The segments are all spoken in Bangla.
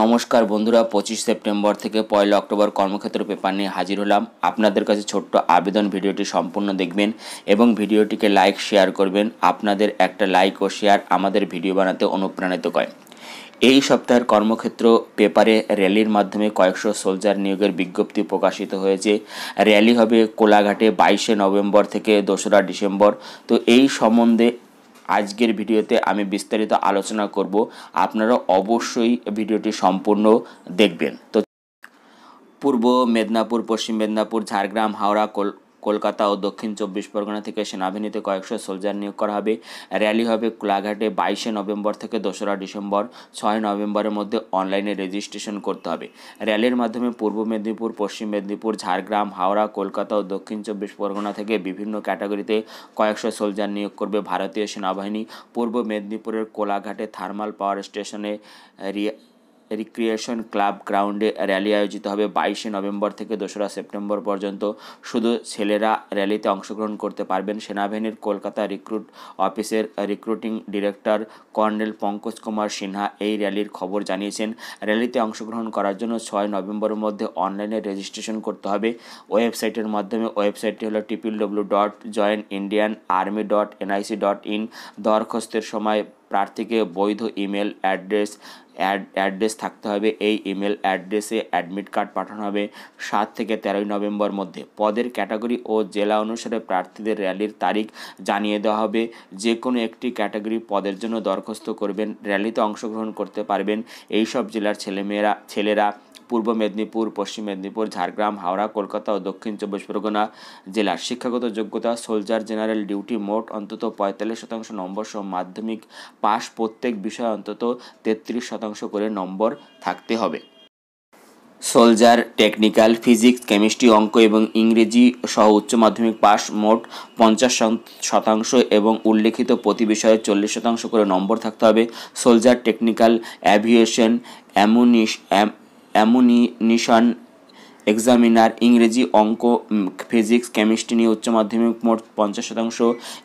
নমস্কার বন্ধুরা পঁচিশ সেপ্টেম্বর থেকে পয়লা অক্টোবর কর্মক্ষেত্র পেপার নিয়ে হাজির হলাম আপনাদের কাছে ছোট্ট আবেদন ভিডিওটি সম্পূর্ণ দেখবেন এবং ভিডিওটিকে লাইক শেয়ার করবেন আপনাদের একটা লাইক ও শেয়ার আমাদের ভিডিও বানাতে অনুপ্রাণিত করে এই সপ্তাহের কর্মক্ষেত্র পেপারে র্যালির মাধ্যমে কয়েকশো সোলজার নিয়োগের বিজ্ঞপ্তি প্রকাশিত হয়েছে র্যালি হবে কোলাঘাটে বাইশে নভেম্বর থেকে দোসরা ডিসেম্বর তো এই সম্বন্ধে আজকের ভিডিওতে আমি বিস্তারিত আলোচনা করব আপনারা অবশ্যই ভিডিওটি সম্পূর্ণ দেখবেন তো পূর্ব মেদিনীপুর পশ্চিম মেদিনীপুর ঝাড়গ্রাম হাওড়া কলকাতা ও দক্ষিণ চব্বিশ পরগনা থেকে সেনাবাহিনীতে কয়েকশো সোলজার নিয়োগ করা হবে র্যালি হবে কোলাঘাটে বাইশে নভেম্বর থেকে দোসরা ডিসেম্বর ছয় নভেম্বরের মধ্যে অনলাইনে রেজিস্ট্রেশন করতে হবে র্যালির মাধ্যমে পূর্ব মেদিনীপুর পশ্চিম মেদিনীপুর ঝাড়গ্রাম হাওড়া কলকাতা ও দক্ষিণ চব্বিশ পরগনা থেকে বিভিন্ন ক্যাটাগরিতে কয়েকশো সোলজার নিয়োগ করবে ভারতীয় সেনাবাহিনী পূর্ব মেদিনীপুরের কোলাঘাটে থার্মাল পাওয়ার স্টেশনে রিয়া রিক্রিয়েশন ক্লাব গ্রাউন্ডে র্যালি আয়োজিত হবে বাইশে নভেম্বর থেকে দোসরা সেপ্টেম্বর পর্যন্ত শুধু ছেলেরা র্যালিতে অংশগ্রহণ করতে পারবেন সেনাবাহিনীর কলকাতা রিক্রুট অফিসের recruiting director colonel Pankaj Kumar Sinha এই র্যালির খবর জানিয়েছেন র্যালিতে অংশগ্রহণ করার জন্য ছয় নভেম্বরের মধ্যে অনলাইনে রেজিস্ট্রেশন করতে হবে ওয়েবসাইটের মাধ্যমে ওয়েবসাইটটি হলো triple W dot join Indian army dot NIC dot in দরখাস্তের সময় প্রার্থীকে বৈধ ইমেল অ্যাড্রেস অ্যাড্রেস থাকতে হবে এই ইমেল অ্যাড্রেসে অ্যাডমিট কার্ড পাঠানো হবে সাত থেকে তেরোই নভেম্বর মধ্যে পদের ক্যাটাগরি ও জেলা অনুসারে প্রার্থীদের র্যালির তারিখ জানিয়ে দেওয়া হবে যে কোনো একটি ক্যাটাগরি পদের জন্য দরখাস্ত করবেন র্যালিতে অংশগ্রহণ করতে পারবেন এইসব জেলার ছেলেমেয়েরা ছেলেরা পূর্ব মেদিনীপুর পশ্চিম মেদিনীপুর ঝাড়গ্রাম হাওড়া কলকাতা ও দক্ষিণ চব্বিশ পরগনা জেলার শিক্ষাগত যোগ্যতা সোলজার জেনারেল ডিউটি মোট অন্তত পঁয়তাল্লিশ শতাংশ নম্বর সহ মাধ্যমিক পাশ প্রত্যেক বিষয়ে অন্তত তেত্রিশ শতাংশ করে নম্বর থাকতে হবে সোলজার টেকনিক্যাল ফিজিক্স কেমিস্ট্রি অঙ্ক এবং ইংরেজি সহ উচ্চ মাধ্যমিক পাস মোট পঞ্চাশ শতাংশ এবং উল্লেখিত প্রতি বিষয়ে চল্লিশ শতাংশ করে নম্বর থাকতে হবে সোলজার টেকনিক্যাল অ্যাভিয়েশন অ্যামুনিশ এমনই নিশান এক্সামিনার ইংরেজি অঙ্ক ফিজিক্স কেমিস্ট্রি নিয়ে উচ্চ মাধ্যমিক মোট পঞ্চাশ শতাংশ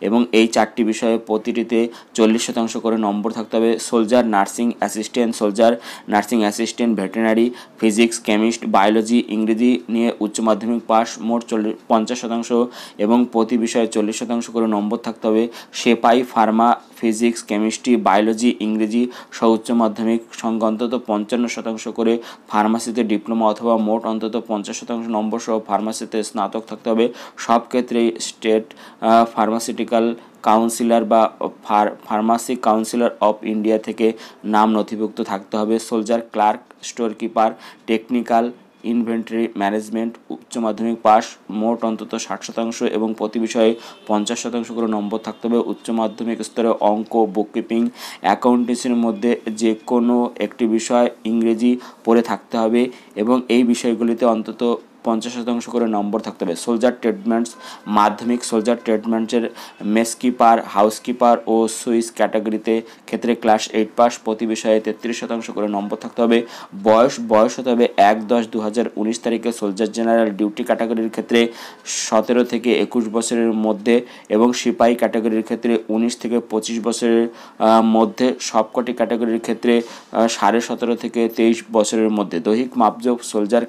এবং এই চারটি বিষয়ে প্রতিটিতে চল্লিশ শতাংশ করে নম্বর থাকতে হবে soldier nursing assistant soldier nursing assistant veterinary physics chemist biology ইংরেজি নিয়ে উচ্চ মাধ্যমিক পাস মোট চল্লিশ পঞ্চাশ শতাংশ এবং প্রতি বিষয়ে চল্লিশ শতাংশ করে নম্বর থাকতে হবে সেপাই ফার্মা ফিজিক্স কেমিস্ট্রি বায়োলজি ইংরেজি সহ উচ্চ মাধ্যমিক সংখ্যা অন্তত পঞ্চান্ন শতাংশ করে ফার্মাসিতে ডিপ্লোমা অথবা মোট অন্তত পঞ্চাশ শতাংশ নম্বর সহ ফার্মাসিতে স্নাতক থাকতে হবে সব ক্ষেত্রেই স্টেট ফার্মাসিউটিক্যাল কাউন্সিলর বা ফার্মাসি কাউন্সিলর অফ ইন্ডিয়া থেকে নাম নথিভুক্ত থাকতে হবে soldier clerk storekeeper technical inventory management উচ্চ মাধ্যমিক পাস মোট অন্তত ষাট শতাংশ এবং প্রতি বিষয়ে পঞ্চাশ শতাংশ করে নম্বর থাকতে হবে উচ্চ মাধ্যমিক স্তরে অঙ্ক কিপিং অ্যাকাউন্টেন্সির মধ্যে যে কোনো একটি বিষয় ইংরেজি পড়ে থাকতে হবে এবং এই বিষয়গুলিতে অন্তত পঞ্চাশ শতাংশ করে নম্বর থাকতে হবে সোলজার ট্রিটমেন্টস মাধ্যমিক সোলজার ট্রিটমেন্টসের মেসকিপার হাউসকিপার ও সুইস ক্যাটাগরিতে ক্ষেত্রে ক্লাস এইট পাস প্রতি বিষয়ে তেত্রিশ শতাংশ করে নম্বর থাকতে হবে বয়স বয়স হতে হবে এক দশ দু হাজার উনিশ তারিখে সোলজার জেনারেল ডিউটি ক্যাটাগরির ক্ষেত্রে সতেরো থেকে একুশ বছরের মধ্যে এবং সিপাহী ক্যাটাগরির ক্ষেত্রে উনিশ থেকে পঁচিশ বছরের মধ্যে সবকটি ক্যাটাগরির ক্ষেত্রে সাড়ে সতেরো থেকে তেইশ বছরের মধ্যে দৈহিক মাপজোক soldier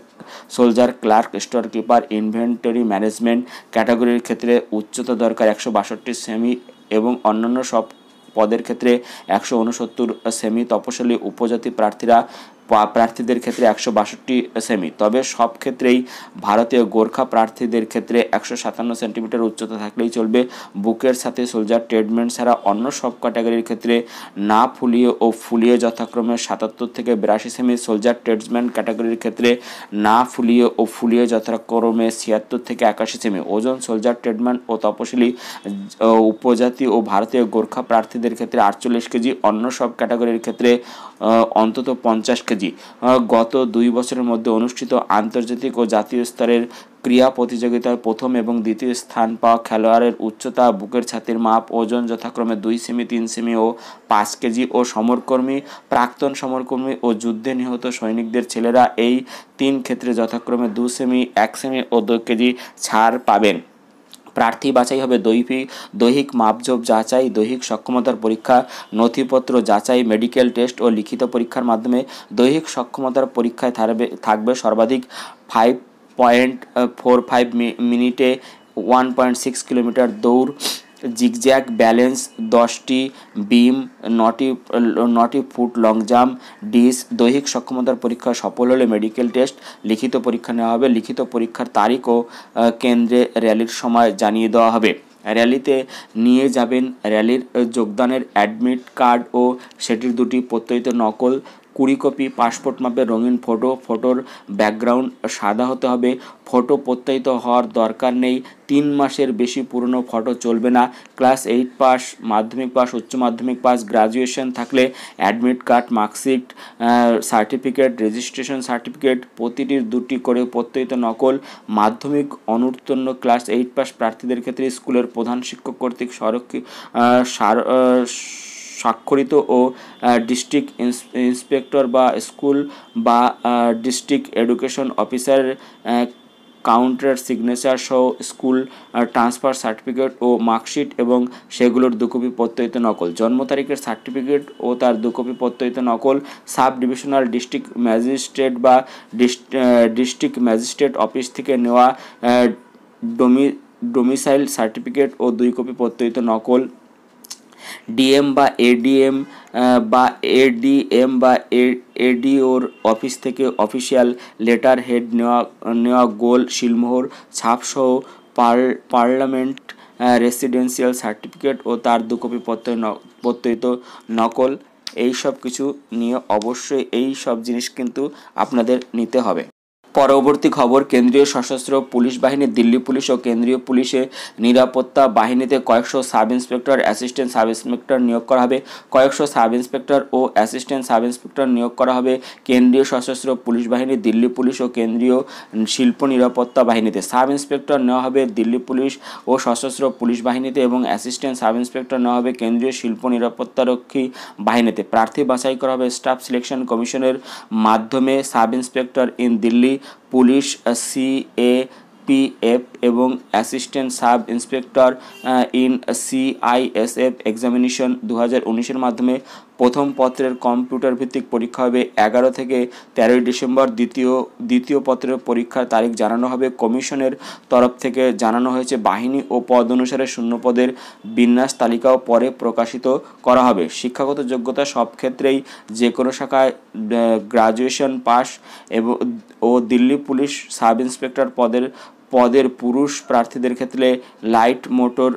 soldier class store keeper inventory management ক্যাটাগরির ক্ষেত্রে উচ্চতা দরকার একশো বাষট্টি সেমি এবং অন্যান্য সব পদের ক্ষেত্রে একশো উনসত্তর সেমি তপশিলি উপজাতি প্রার্থীরা প্রার্থীদের ক্ষেত্রে একশো বাষট্টি সেমি তবে সব ক্ষেত্রেই ভারতীয় গোর্খা প্রার্থীদের ক্ষেত্রে একশো সাতান্ন সেন্টিমিটার উচ্চতা থাকলেই চলবে বুকের সাথে সোলজার ট্রিটমেন্ট ছাড়া অন্য সব ক্যাটাগরির ক্ষেত্রে না ফুলিয়ে ও ফুলিয়ে যথাক্রমে সাতাত্তর থেকে বিরাশি সেমি সোলজার ট্রিটমেন্ট ক্যাটাগরির ক্ষেত্রে না ফুলিয়ে ও ফুলিয়ে যথাক্রমে ছিয়াত্তর থেকে একাশি সেমি ওজন সোলজার ট্রিটমেন্ট ও তপশিলি উপজাতি ও ভারতীয় গোর্খা প্রার্থীদের ক্ষেত্রে আটচল্লিশ কেজি অন্য সব ক্যাটাগরির ক্ষেত্রে অন্তত পঞ্চাশ কেজি ইংরেজি গত দুই বছরের মধ্যে অনুষ্ঠিত আন্তর্জাতিক ও জাতীয় স্তরের ক্রিয়া প্রতিযোগিতার প্রথম এবং দ্বিতীয় স্থান পাওয়া খেলোয়াড়ের উচ্চতা বুকের ছাতির মাপ ওজন যথাক্রমে দুই সেমি তিন সেমি ও পাঁচ কেজি ও সমরকর্মী প্রাক্তন সমরকর্মী ও যুদ্ধে নিহত সৈনিকদের ছেলেরা এই তিন ক্ষেত্রে যথাক্রমে দু সেমি এক সেমি ও দু কেজি ছাড় পাবেন প্রার্থী বাছাই হবে দৈহিক দৈহিক মাপজোপ যাচাই দৈহিক সক্ষমতার পরীক্ষা নথিপত্র যাচাই মেডিকেল টেস্ট ও লিখিত পরীক্ষার মাধ্যমে দৈহিক সক্ষমতার পরীক্ষায় থাকবে থাকবে সর্বাধিক ফাইভ পয়েন্ট ফোর ফাইভ মিনিটে ওয়ান পয়েন্ট সিক্স কিলোমিটার দৌড় জিগজ্যাক ব্যালেন্স দশটি বিম নটি নটি ফুট লং জাম্প ডিস দৈহিক সক্ষমতার পরীক্ষা সফল হলে মেডিকেল টেস্ট লিখিত পরীক্ষা নেওয়া হবে লিখিত পরীক্ষার তারিখও কেন্দ্রে র্যালির সময় জানিয়ে দেওয়া হবে র্যালিতে নিয়ে যাবেন র্যালির যোগদানের অ্যাডমিট কার্ড ও সেটির দুটি প্রত্যয়িত নকল কুড়ি কপি পাসপোর্ট মাপের রঙিন ফটো ফটোর ব্যাকগ্রাউন্ড সাদা হতে হবে ফটো প্রত্যায়িত হওয়ার দরকার নেই তিন মাসের বেশি পুরনো ফটো চলবে না ক্লাস এইট পাস মাধ্যমিক পাস উচ্চ মাধ্যমিক পাস গ্রাজুয়েশন থাকলে admit card marksheet certificate registration certificate প্রতিটির দুটি করে প্রত্যয়িত নকল মাধ্যমিক অনুত্তীর্ণ ক্লাস এইট পাস প্রার্থীদের ক্ষেত্রে স্কুলের প্রধান শিক্ষক কর্তৃক সরক্ষী স্বাক্ষরিত ও ডিস্ট্রিক্ট ইন্সপেক্টর বা স্কুল বা district education officer counter signature সহ স্কুল ট্রান্সফার সার্টিফিকেট ও মার্কশিট এবং সেগুলোর দুকপি প্রত্যয়িত নকল জন্ম তারিখের সার্টিফিকেট ও তার দুকপি প্রত্যয়িত নকল সাব ডিভিশনাল ডিস্ট্রিক্ট ম্যাজিস্ট্রেট বা ডিস্ট্রিক্ট ম্যাজিস্ট্রেট অফিস থেকে নেওয়া ডোমি ডোমিসাইল সার্টিফিকেট ও দুই কপি প্রত্যয়িত নকল ডিএম বা এডিএম বা এডিএম বা এডিওর অফিস থেকে অফিসিয়াল লেটার হেড নেওয়া নেওয়া গোল শিলমোহর ছাপসহ পার্লামেন্ট রেসিডেন্সিয়াল সার্টিফিকেট ও তার দু কপি প্রত্যয়িত নকল এই সব কিছু নিয়ে অবশ্যই এই সব জিনিস কিন্তু আপনাদের নিতে হবে পরবর্তী খবর কেন্দ্রীয় সশস্ত্র পুলিশ বাহিনী দিল্লি পুলিশ ও কেন্দ্রীয় পুলিশের নিরাপত্তা বাহিনীতে কয়েকশো sub inspector assistant sub inspector নিয়োগ করা হবে কয়েকশো সাব ইন্সপেক্টর ও অ্যাসিস্ট্যান্ট সাব ইন্সপেক্টর নিয়োগ করা হবে কেন্দ্রীয় সশস্ত্র পুলিশ বাহিনী দিল্লি পুলিশ ও কেন্দ্রীয় শিল্প নিরাপত্তা বাহিনীতে সাব ইন্সপেক্টর নেওয়া হবে দিল্লি পুলিশ ও সশস্ত্র পুলিশ বাহিনীতে এবং অ্যাসিস্ট্যান্ট সাব ইন্সপেক্টর নেওয়া হবে কেন্দ্রীয় শিল্প নিরাপত্তারক্ষী বাহিনীতে প্রার্থী বাছাই করা হবে স্টাফ সিলেকশন কমিশনের মাধ্যমে sub inspector in Delhi police C A P F এবং assistant sub inspector in CISF examination দু হাজার মাধ্যমে প্রথম পত্রের কম্পিউটার ভিত্তিক পরীক্ষা হবে এগারো থেকে তেরোই ডিসেম্বর দ্বিতীয় দ্বিতীয় পত্রের পরীক্ষার তারিখ জানানো হবে কমিশনের তরফ থেকে জানানো হয়েছে বাহিনী ও পদ অনুসারে শূন্যপদের বিন্যাস তালিকাও পরে প্রকাশিত করা হবে শিক্ষাগত যোগ্যতা সব ক্ষেত্রেই যে কোনো শাখায় গ্রাজুয়েশন পাস এবং ও দিল্লি পুলিশ সাব ইন্সপেক্টর পদের পদের পুরুষ প্রার্থীদের ক্ষেত্রে light motor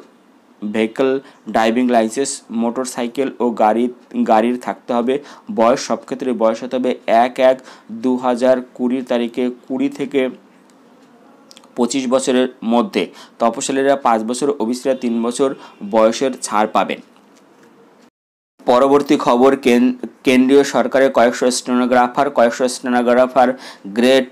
vehicle driving licence motorcycle ও গাড়ি গাড়ির থাকতে হবে বয়স সব ক্ষেত্রে বয়স হতে হবে এক এক দু হাজার কুড়ির তারিখে কুড়ি থেকে পঁচিশ বছরের মধ্যে তপশালীরা পাঁচ বছর ওবিসিরা তিন বছর বয়সের ছাড় পাবেন পরবর্তী খবর কেন্দ্রীয় সরকারের কয়েকশো স্টেনোগ্রাফার কয়েকশো স্টেনোগ্রাফার গ্রেড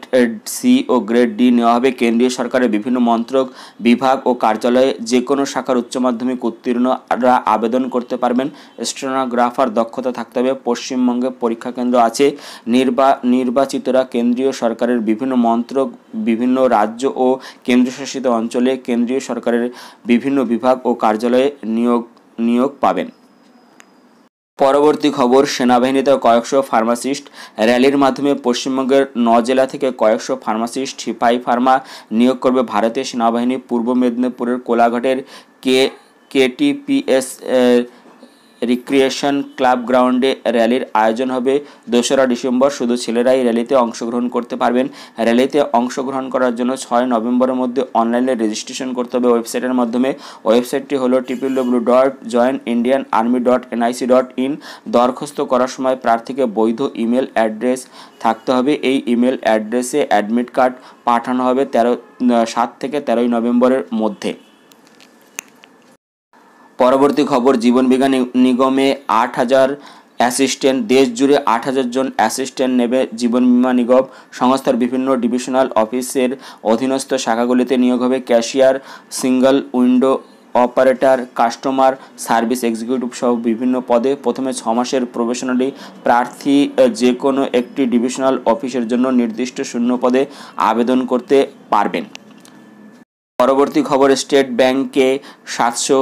সি ও গ্রেড ডি নেওয়া হবে কেন্দ্রীয় সরকারের বিভিন্ন মন্ত্রক বিভাগ ও কার্যালয়ে যে কোনো শাখার উচ্চ মাধ্যমিক উত্তীর্ণরা আবেদন করতে পারবেন স্টেনোগ্রাফার দক্ষতা থাকতে হবে পশ্চিমবঙ্গে পরীক্ষা কেন্দ্র আছে নির্বা নির্বাচিতরা কেন্দ্রীয় সরকারের বিভিন্ন মন্ত্রক বিভিন্ন রাজ্য ও কেন্দ্রশাসিত অঞ্চলে কেন্দ্রীয় সরকারের বিভিন্ন বিভাগ ও কার্যালয়ে নিয়োগ নিয়োগ পাবেন পরবর্তী খবর সেনাবাহিনীতে কয়েকশো ফার্মাসিস্ট র্যালির মাধ্যমে পশ্চিমবঙ্গের ন জেলা থেকে কয়েকশো ফার্মাসিস্ট সিপাহী ফার্মা নিয়োগ করবে ভারতীয় সেনাবাহিনী পূর্ব মেদিনীপুরের কোলাঘাটের কে কেটিপিএস রিক্রিয়েশন ক্লাব গ্রাউন্ডে র্যালির আয়োজন হবে দোসরা ডিসেম্বর শুধু ছেলেরাই র্যালিতে অংশগ্রহণ করতে পারবেন র্যালিতে অংশগ্রহণ করার জন্য ছয় নভেম্বরের মধ্যে অনলাইনে রেজিস্ট্রেশন করতে হবে ওয়েবসাইটের মাধ্যমে ওয়েবসাইটটি হলো triple W dot join Indian army dot NIC dot in দরখাস্ত করার সময় প্রার্থীকে বৈধ ইমেল অ্যাড্রেস থাকতে হবে এই ইমেল অ্যাড্রেসে অ্যাডমিট কার্ড পাঠানো হবে তেরো সাত থেকে তেরোই নভেম্বরের মধ্যে পরবর্তী খবর জীবন বিজ্ঞান নিগমে আট হাজার অ্যাসিস্ট্যান্ট দেশ জুড়ে আট হাজার জন অ্যাসিস্ট্যান্ট নেবে জীবন বিমা নিগম সংস্থার বিভিন্ন ডিভিশনাল অফিসের অধীনস্থ শাখাগুলিতে নিয়োগ হবে cashier single window operator customer service executive সহ বিভিন্ন পদে প্রথমে ছ মাসের প্রফেশনালি প্রার্থী যে কোনো একটি ডিভিশনাল অফিসের জন্য নির্দিষ্ট শূন্য পদে আবেদন করতে পারবেন পরবর্তী খবর স্টেট ব্যাংকে সাতশো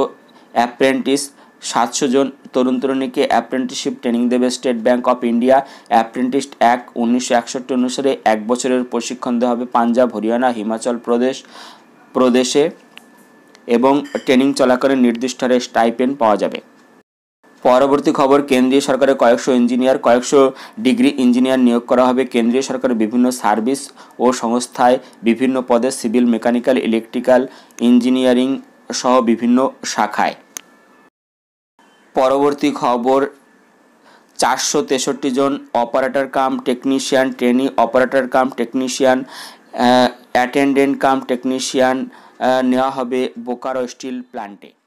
অ্যাপ্রেন্টিস সাতশো জন তরুণ তরুণীকে অ্যাপ্রেন্টিসশিপ ট্রেনিং দেবে State Bank of India apprentice act উনিশশো একষট্টি অনুসারে এক বছরের প্রশিক্ষণ দেওয়া হবে পাঞ্জাব হরিয়ানা হিমাচল প্রদেশ প্রদেশে এবং ট্রেনিং চলাকালে নির্দিষ্ট হারে স্টাইপেন পাওয়া যাবে পরবর্তী খবর কেন্দ্রীয় সরকারের কয়েকশো ইঞ্জিনিয়ার কয়েকশো ডিগ্রি ইঞ্জিনিয়ার নিয়োগ করা হবে কেন্দ্রীয় সরকারের বিভিন্ন সার্ভিস ও সংস্থায় বিভিন্ন পদে সিভিল মেকানিক্যাল ইলেকট্রিক্যাল ইঞ্জিনিয়ারিং সহ বিভিন্ন শাখায় পরবর্তী খবর চারশো তেষট্টি জন operator cum technician trainee operator cum technician attendant cum technician নেওয়া হবে বোকারো স্টিল প্ল্যান্টে